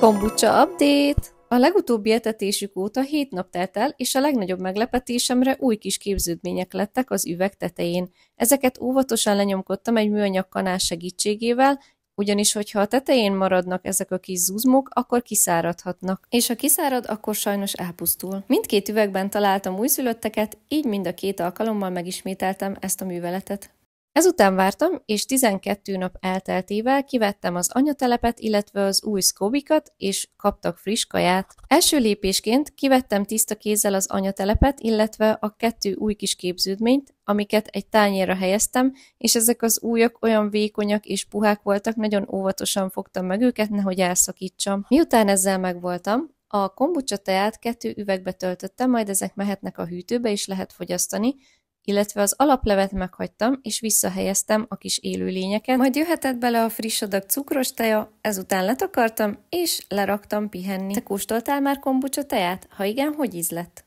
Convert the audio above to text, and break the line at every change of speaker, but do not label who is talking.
Kombucha update! A legutóbbi etetésük óta 7 nap telt el, és a legnagyobb meglepetésemre új kis képződmények lettek az üveg tetején. Ezeket óvatosan lenyomkodtam egy műanyag kanál segítségével, ugyanis hogyha a tetején maradnak ezek a kis zuzmok, akkor kiszáradhatnak, és ha kiszárad, akkor sajnos elpusztul. Mindkét üvegben találtam újszülötteket, így mind a két alkalommal megismételtem ezt a műveletet. Ezután vártam, és 12 nap elteltével kivettem az anyatelepet, illetve az új szkóbikat, és kaptak friss kaját. Első lépésként kivettem tiszta kézzel az anyatelepet, illetve a kettő új kis képződményt, amiket egy tányérra helyeztem, és ezek az újak olyan vékonyak és puhák voltak, nagyon óvatosan fogtam meg őket, nehogy elszakítsam. Miután ezzel megvoltam, a kombucsa teát kettő üvegbe töltöttem, majd ezek mehetnek a hűtőbe, és lehet fogyasztani, illetve az alaplevet meghagytam, és visszahelyeztem a kis élőlényeket, majd jöhetett bele a friss adag cukros teja, ezután letakartam, és leraktam pihenni. Te kóstoltál már kombucsa teját? Ha igen, hogy ízlett?